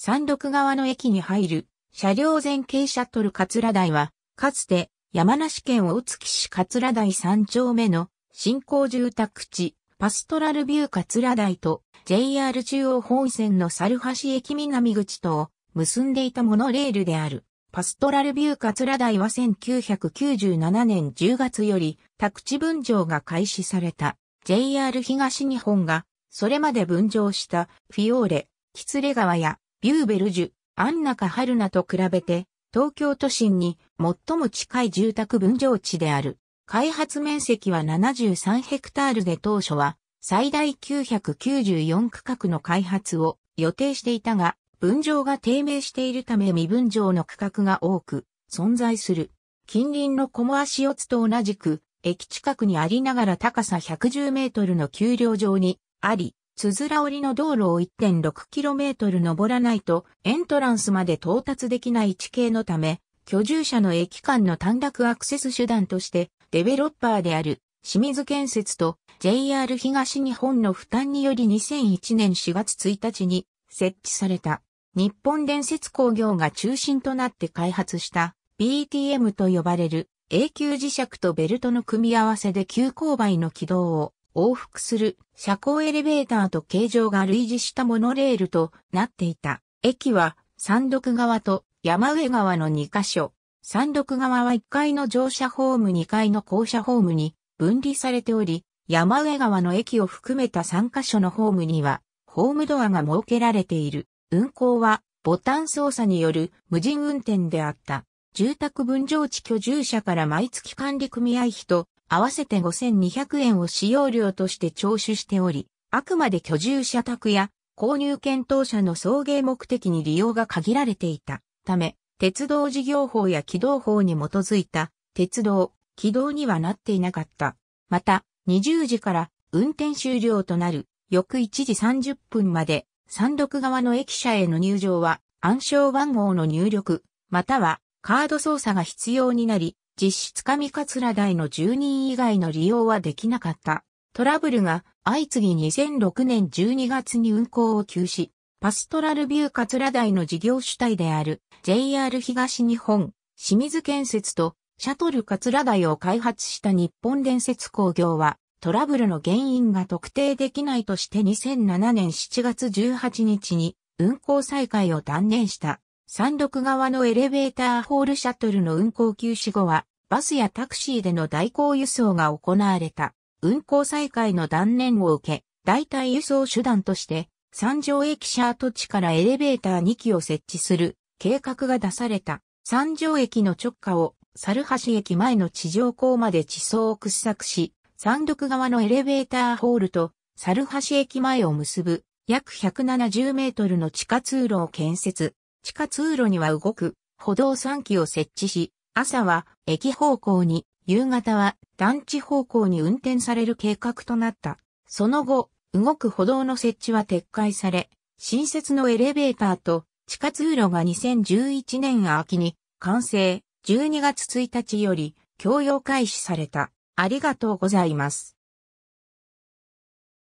山麓側の駅に入る車両前傾シャトル桂台は、かつて山梨県大月市桂台3丁目の新興住宅地パストラルビュー桂台と JR 中央本線の猿橋駅南口とを結んでいたモノレールである。パストラルビュー桂台は1997年10月より宅地分譲が開始された JR 東日本がそれまで分譲したフィオーレ、キツレ川やビューベルジュ、アンナカ・ハルナと比べて、東京都心に最も近い住宅分譲地である。開発面積は73ヘクタールで当初は最大994区画の開発を予定していたが、分譲が低迷しているため未分譲の区画が多く存在する。近隣の小モアシオツと同じく、駅近くにありながら高さ110メートルの丘陵上にあり、つづら折りの道路を 1.6km 登らないとエントランスまで到達できない地形のため、居住者の駅間の短絡アクセス手段として、デベロッパーである清水建設と JR 東日本の負担により2001年4月1日に設置された日本伝説工業が中心となって開発した BTM と呼ばれる永久磁石とベルトの組み合わせで急勾配の軌道を往復する車高エレベーターと形状が類似したモノレールとなっていた。駅は山陸側と山上川の2カ所。山陸側は1階の乗車ホーム2階の降車ホームに分離されており、山上川の駅を含めた3カ所のホームにはホームドアが設けられている。運行はボタン操作による無人運転であった。住宅分譲地居住者から毎月管理組合費と合わせて5200円を使用料として徴収しており、あくまで居住者宅や購入検討者の送迎目的に利用が限られていたため、鉄道事業法や軌道法に基づいた鉄道、軌道にはなっていなかった。また、20時から運転終了となる翌1時30分まで三六側の駅舎への入場は暗証番号の入力、またはカード操作が必要になり、実質上桂台の住人以外の利用はできなかった。トラブルが相次ぎ2006年12月に運行を休止。パストラルビュー桂台の事業主体である JR 東日本、清水建設とシャトル桂台を開発した日本伝説工業はトラブルの原因が特定できないとして2007年7月18日に運行再開を断念した。山陸側のエレベーターホールシャトルの運行休止後はバスやタクシーでの代行輸送が行われた。運行再開の断念を受け、代替輸送手段として、三条駅シャート地からエレベーター2機を設置する計画が出された。三条駅の直下を猿橋駅前の地上港まで地層を掘削し、三陸側のエレベーターホールと猿橋駅前を結ぶ約170メートルの地下通路を建設。地下通路には動く歩道3基を設置し、朝は駅方向に、夕方は団地方向に運転される計画となった。その後、動く歩道の設置は撤回され、新設のエレベーターと地下通路が2011年秋に完成、12月1日より供用開始された。ありがとうございます。